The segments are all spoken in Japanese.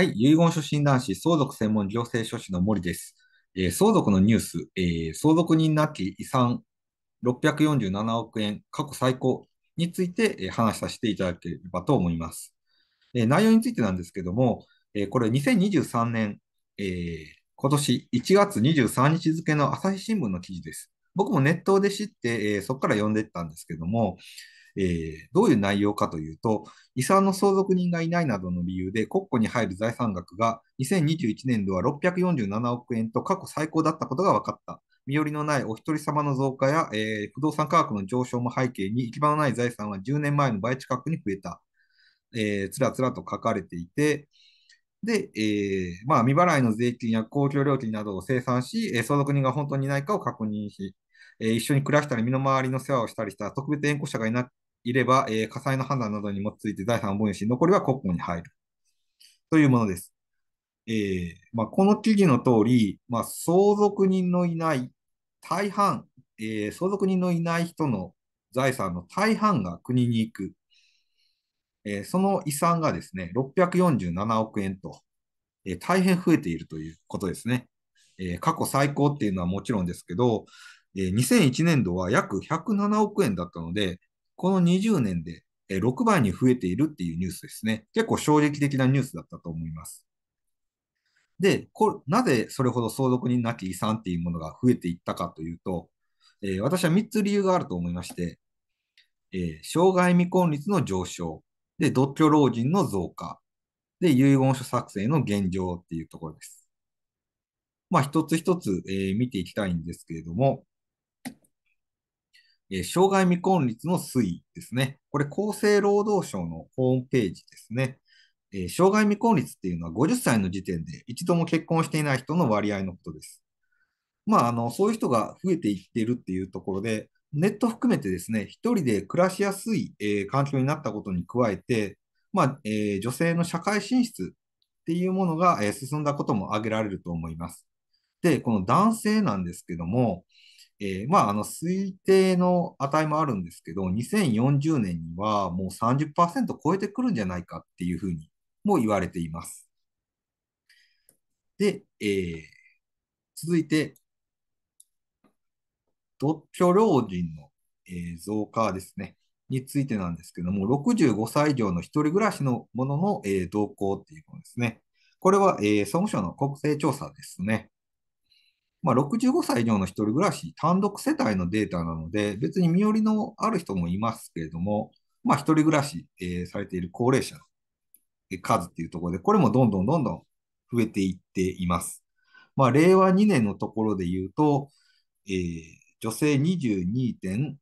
はい、遺言書診断士、相続専門行政書士の森です。えー、相続のニュース、えー、相続人なき遺産647億円、過去最高について、えー、話させていただければと思います。え内容についてなんですけども、えこれ2023年、え今年1月23日付の朝日新聞の記事です。僕もネットで知って、えそこから読んでいったんですけども、えー、どういう内容かというと、遺産の相続人がいないなどの理由で国庫に入る財産額が2021年度は647億円と過去最高だったことが分かった。身寄りのないお一人様の増加や、えー、不動産価格の上昇も背景に行き場のない財産は10年前の倍近くに増えた。えー、つらつらと書かれていて、で、えー、まあ、未払いの税金や公共料金などを清算し、えー、相続人が本当にないかを確認し、えー、一緒に暮らしたり、身の回りの世話をしたりした特別縁故者がいないれば、えー、火災の判断などに基づいて財産を分与し、残りは国庫に入る。というものです。えーまあ、この記事の通り、まあ、相続人のいない、大半、えー、相続人のいない人の財産の大半が国に行く。えー、その遺産がですね、647億円と、えー、大変増えているということですね、えー。過去最高っていうのはもちろんですけど、え2001年度は約107億円だったので、この20年で6倍に増えているっていうニュースですね。結構衝撃的なニュースだったと思います。で、こなぜそれほど相続人なき遺産っていうものが増えていったかというと、えー、私は3つ理由があると思いまして、えー、障害未婚率の上昇、で、独居老人の増加、で、遺言書作成の現状っていうところです。まあ、一つ一つ、えー、見ていきたいんですけれども、障害未婚率の推移ですね。これ、厚生労働省のホームページですね。え障害未婚率っていうのは50歳の時点で一度も結婚していない人の割合のことです。まあ、あのそういう人が増えていっているっていうところで、ネット含めてですね、一人で暮らしやすい、えー、環境になったことに加えて、まあえー、女性の社会進出っていうものが、えー、進んだことも挙げられると思います。で、この男性なんですけども、えー、まあ、あの推定の値もあるんですけど、2040年にはもう30%超えてくるんじゃないかっていうふうにも言われています。で、えー、続いて、独居老人の、えー、増加ですね、についてなんですけども、65歳以上の1人暮らしのものの、えー、動向っていうことですね。これは、えー、総務省の国勢調査ですね。まあ、65歳以上の一人暮らし、単独世帯のデータなので、別に身寄りのある人もいますけれども、まあ、一人暮らし、えー、されている高齢者の数っていうところで、これもどんどんどんどん増えていっています。まあ、令和2年のところで言うと、えー、女性22.4%、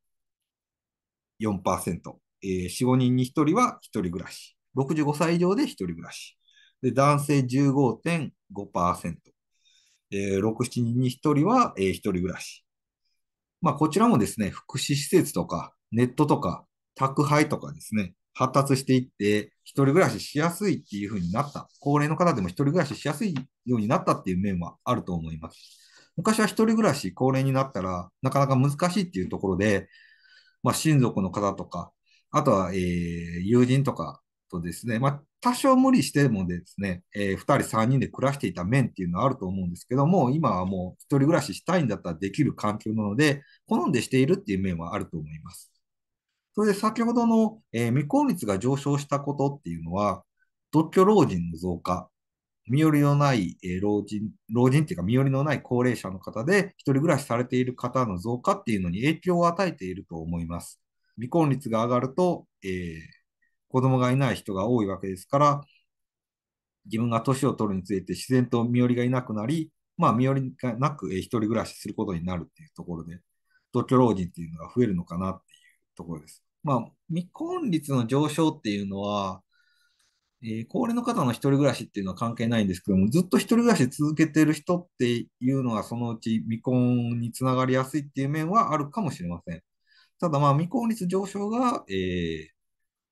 えー、4、5人に1人は1人暮らし、65歳以上で1人暮らし、で男性15.5%、えー、6、7人に1人は、えー、1人暮らし。まあ、こちらもですね、福祉施設とか、ネットとか、宅配とかですね、発達していって、一人暮らししやすいっていう風になった。高齢の方でも一人暮らししやすいようになったっていう面はあると思います。昔は一人暮らし、高齢になったら、なかなか難しいっていうところで、まあ、親族の方とか、あとは、えー、友人とかとですね、まあ、多少無理してもですね、えー、2人、3人で暮らしていた面っていうのはあると思うんですけども、今はもう1人暮らししたいんだったらできる環境なので、好んでしているっていう面はあると思います。それで先ほどの、えー、未婚率が上昇したことっていうのは、独居老人の増加、身寄りのない、えー、老人、老人っていうか身寄りのない高齢者の方で、1人暮らしされている方の増加っていうのに影響を与えていると思います。未婚率が上がると、えー子供がいない人が多いわけですから、自分が年を取るにつれて自然と身寄りがいなくなり、まあ、身寄りがなく、え一人暮らしすることになるっていうところで、同居老人っていうのが増えるのかなっていうところです。まあ、未婚率の上昇っていうのは、えー、高齢の方の一人暮らしっていうのは関係ないんですけども、ずっと一人暮らし続けてる人っていうのは、そのうち未婚につながりやすいっていう面はあるかもしれません。ただ、まあ、未婚率上昇が、えー、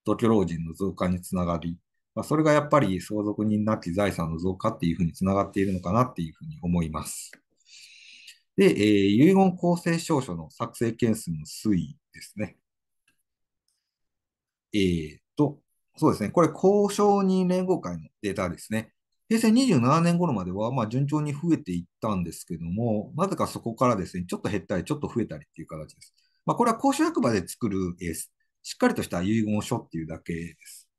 同居老人の増加につながり、まあ、それがやっぱり相続人なき財産の増加っていうふうにつながっているのかなっていうふうに思います。で、えー、遺言公正証書の作成件数の推移ですね。えー、っと、そうですね、これ、公証人連合会のデータですね。平成27年頃までは、ま順調に増えていったんですけども、なぜかそこからですね、ちょっと減ったり、ちょっと増えたりっていう形です。まあ、これは公証役場で作る、えー、しっかりとした遺言書っていうだけです。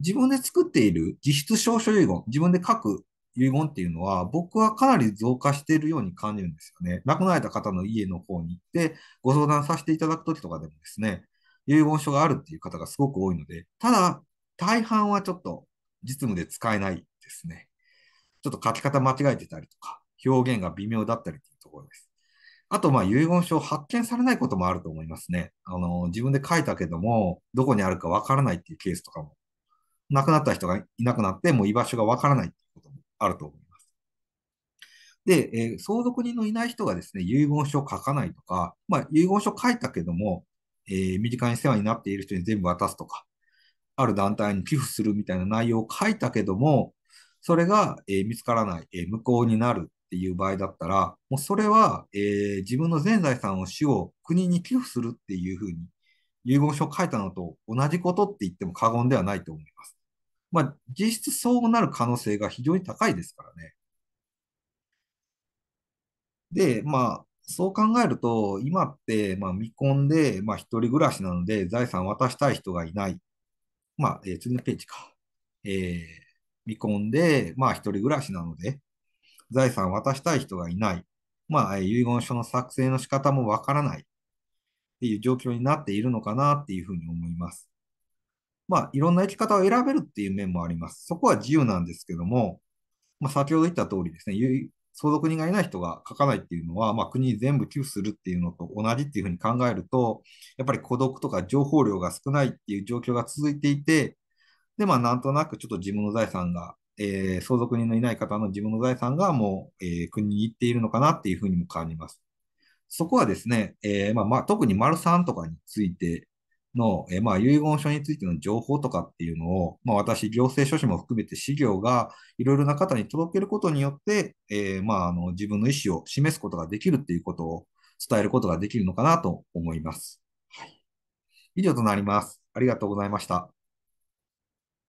自分で作っている実質証書遺言、自分で書く遺言っていうのは、僕はかなり増加しているように感じるんですよね。亡くなられた方の家の方に行って、ご相談させていただくときとかでもですね、遺言書があるっていう方がすごく多いので、ただ、大半はちょっと実務で使えないですね。ちょっと書き方間違えてたりとか、表現が微妙だったりというところです。あと、まあ、遺言書を発見されないこともあると思いますね。あの、自分で書いたけども、どこにあるかわからないっていうケースとかも、亡くなった人がいなくなって、もう居場所がわからないっていうこともあると思います。で、えー、相続人のいない人がですね、遺言書を書かないとか、まあ、遺言書書いたけども、えー、身近に世話になっている人に全部渡すとか、ある団体に寄付するみたいな内容を書いたけども、それが、えー、見つからない、えー、無効になるっていう場合だったら、もうそれは、えー、自分の全財産を死を国に寄付するっていうふうに、遺言書を書いたのと同じことって言っても過言ではないと思います。まあ、実質そうなる可能性が非常に高いですからね。で、まあ、そう考えると、今って、まあ、未婚で、まあ、一人暮らしなので、財産渡したい人がいない。まあ、えー、次のページか。えー、未婚で、まあ、一人暮らしなので、財産を渡したい人がいない、まあ、遺言書の作成の仕方もわからないっていう状況になっているのかなっていうふうに思います。まあ、いろんな生き方を選べるっていう面もあります。そこは自由なんですけども、まあ、先ほど言った通りですね、相続人がいない人が書かないっていうのは、まあ、国に全部寄付するっていうのと同じっていうふうに考えると、やっぱり孤独とか情報量が少ないっていう状況が続いていて、で、まあ、なんとなくちょっと自分の財産がえー、相続人のいない方の自分の財産がもう、えー、国に行っているのかなっていうふうにも感じます。そこはですね、えー、まあ、特に丸3とかについての、えまあ、遺言書についての情報とかっていうのを、まあ、私、行政書士も含めて資料がいろいろな方に届けることによって、えまあ、あの自分の意思を示すことができるっていうことを伝えることができるのかなと思います。はい、以上となります。ありがとうございました。